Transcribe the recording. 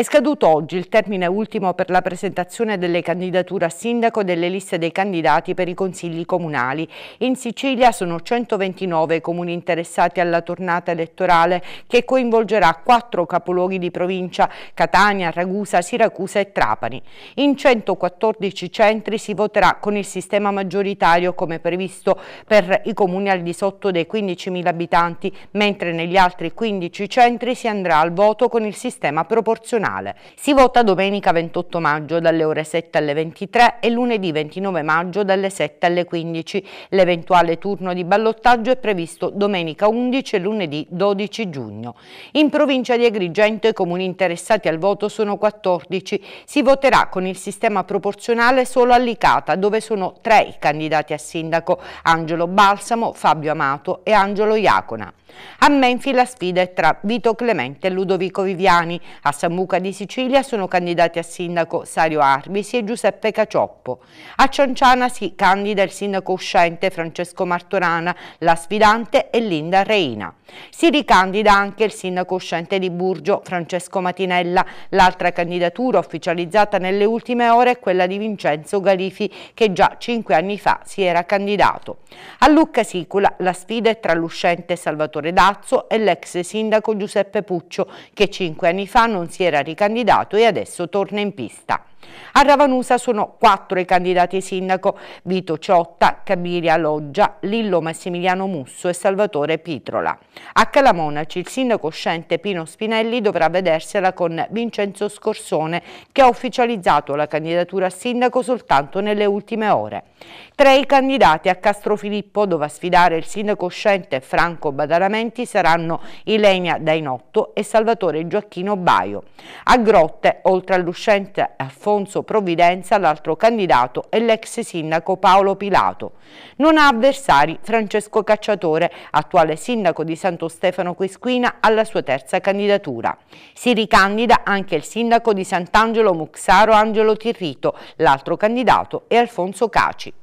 È scaduto oggi il termine ultimo per la presentazione delle candidature a sindaco delle liste dei candidati per i consigli comunali. In Sicilia sono 129 i comuni interessati alla tornata elettorale che coinvolgerà quattro capoluoghi di provincia Catania, Ragusa, Siracusa e Trapani. In 114 centri si voterà con il sistema maggioritario come previsto per i comuni al di sotto dei 15.000 abitanti, mentre negli altri 15 centri si andrà al voto con il sistema proporzionale finale. Si vota domenica 28 maggio dalle ore 7 alle 23 e lunedì 29 maggio dalle 7 alle 15. L'eventuale turno di ballottaggio è previsto domenica 11 e lunedì 12 giugno. In provincia di Agrigento i comuni interessati al voto sono 14. Si voterà con il sistema proporzionale solo a Licata, dove sono tre i candidati a sindaco, Angelo Balsamo, Fabio Amato e Angelo Iacona. A Menfi la sfida è tra Vito Clemente e Ludovico Viviani, a Sambuco Luca di Sicilia sono candidati a sindaco Sario Arbisi e Giuseppe Cacioppo. A Cianciana si candida il sindaco uscente Francesco Martorana, la sfidante è Linda Reina. Si ricandida anche il sindaco uscente di Burgio Francesco Matinella. L'altra candidatura ufficializzata nelle ultime ore è quella di Vincenzo Galifi che già cinque anni fa si era candidato. A Lucca Sicula la sfida è tra l'uscente Salvatore Dazzo e l'ex sindaco Giuseppe Puccio che cinque anni fa non si era era ricandidato e adesso torna in pista. A Ravanusa sono quattro i candidati sindaco, Vito Ciotta, Cabiria Loggia, Lillo Massimiliano Musso e Salvatore Pitrola. A Calamonaci il sindaco uscente Pino Spinelli dovrà vedersela con Vincenzo Scorsone che ha ufficializzato la candidatura a sindaco soltanto nelle ultime ore. Tra i candidati a Castrofilippo dove a sfidare il sindaco uscente Franco Badalamenti saranno Ilenia Dainotto e Salvatore Gioacchino Baio. A Grotte, oltre all'uscente a Forte, Alfonso Provvidenza, l'altro candidato è l'ex sindaco Paolo Pilato. Non ha avversari Francesco Cacciatore, attuale sindaco di Santo Stefano Quisquina, alla sua terza candidatura. Si ricandida anche il sindaco di Sant'Angelo Muxaro Angelo Tirrito, l'altro candidato è Alfonso Caci.